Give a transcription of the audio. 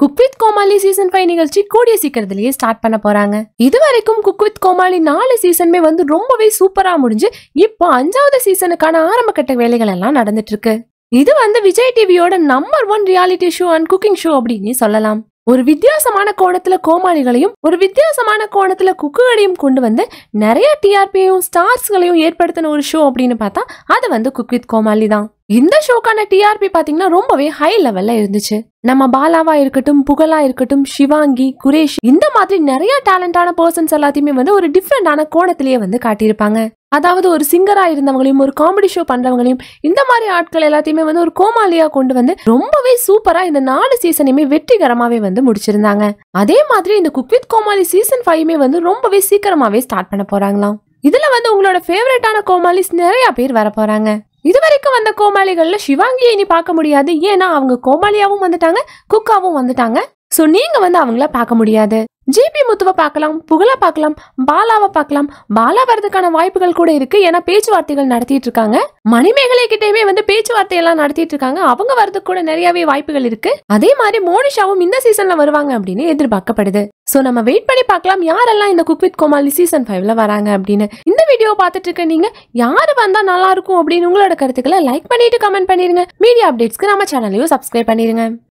cook with Komali season five நிகழ்ச்சி கூடிய சீக்கிரத்திலேயே start பண்ண போறாங்க இது வரைக்கும் குக் வித் கோமாளி நாலு சீசனுமே வந்து ரொம்பவே சூப்பரா முடிஞ்சு இப்போ அஞ்சாவது சீசனுக்கான ஆரம்ப கட்ட வேலைகள் எல்லாம் நடந்துட்டு இருக்கு இது வந்து விஜய் டிவியோட number one reality show and cooking show அப்படின்னு சொல்லலாம் ஒரு வித்தியாசமான கோணத்துல கோமாளிகளையும் ஒரு வித்தியாசமான கோணத்துல குக்குகளையும் கொண்டு வந்து நிறைய டிஆர்பியையும் ஸ்டார்ஸ்களையும் ஏற்படுத்தின ஒரு ஷோ அப்படின்னு பார்த்தா அது வந்து குக் வித் கோமாளி தான் இந்த ஷோக்கான டிஆர்பி பாத்தீங்கன்னா ரொம்பவே ஹை லெவல்ல இருந்துச்சு நம்ம பாலாவா இருக்கட்டும் புகழா இருக்கட்டும் சிவாங்கி குரேஷ் இந்த மாதிரி நிறைய டேலண்டான பர்சன்ஸ் எல்லாத்தையுமே வந்து ஒரு டிஃப்ரெண்டான கோணத்திலேயே வந்து காட்டியிருப்பாங்க அதாவது ஒரு சிங்கரா இருந்தவங்களையும் ஒரு காமெடி ஷோ பண்றவங்களையும் இந்த மாதிரி ஆட்கள் எல்லாத்தையுமே வந்து ஒரு கோமாளியா கொண்டு வந்து ரொம்பவே சூப்பரா இந்த நாலு சீசனையுமே வெற்றிகரமாவே வந்து முடிச்சிருந்தாங்க அதே மாதிரி இந்த குக் வித் கோமாளி சீசன் ஃபைவ்மே வந்து ரொம்பவே சீக்கிரமாவே ஸ்டார்ட் பண்ண போறாங்களாம் இதுல வந்து உங்களோட ஃபேவரட்டான கோமாளிஸ் நிறைய பேர் வர போறாங்க இதுவரைக்கும் வந்த கோமாளிகளில் சிவாங்கியை இனி பார்க்க முடியாது ஏன்னா அவங்க கோமாளியாவும் வந்துட்டாங்க குக்காவும் வந்துட்டாங்க ஸோ நீங்க வந்து அவங்கள பார்க்க முடியாது ஜிபி முத்துவை பார்க்கலாம் புகழ பார்க்கலாம் பாலாவை பார்க்கலாம் பாலா வர்றதுக்கான வாய்ப்புகள் கூட இருக்கு ஏன்னா பேச்சுவார்த்தைகள் நடத்திட்டு இருக்காங்க மணிமேகலை கிட்டேயுமே வந்து பேச்சுவார்த்தை எல்லாம் நடத்திட்டு இருக்காங்க அவங்க வரதுக்கு கூட நிறையவே வாய்ப்புகள் இருக்கு அதே மாதிரி மோனிஷாவும் இந்த சீசன்ல வருவாங்க அப்படின்னு எதிர்பார்க்கப்படுது ஸோ நம்ம வெயிட் பண்ணி பார்க்கலாம் யாரெல்லாம் இந்த குக் வித் கோமாளி சீசன் ஃபைவ்ல வராங்க அப்படின்னு வீடியோ பார்த்துட்டு இருக்க நீங்க யாரு வந்தா நல்லா இருக்கும் அப்படின்னு உங்களோட கருத்துக்களை லைக் பண்ணிட்டு கமெண்ட் பண்ணிருங்க மீடியா அப்டேட்ஸ்க்கு நம்ம சேனலையும் சப்ஸ்கிரைப் பண்ணிருங்க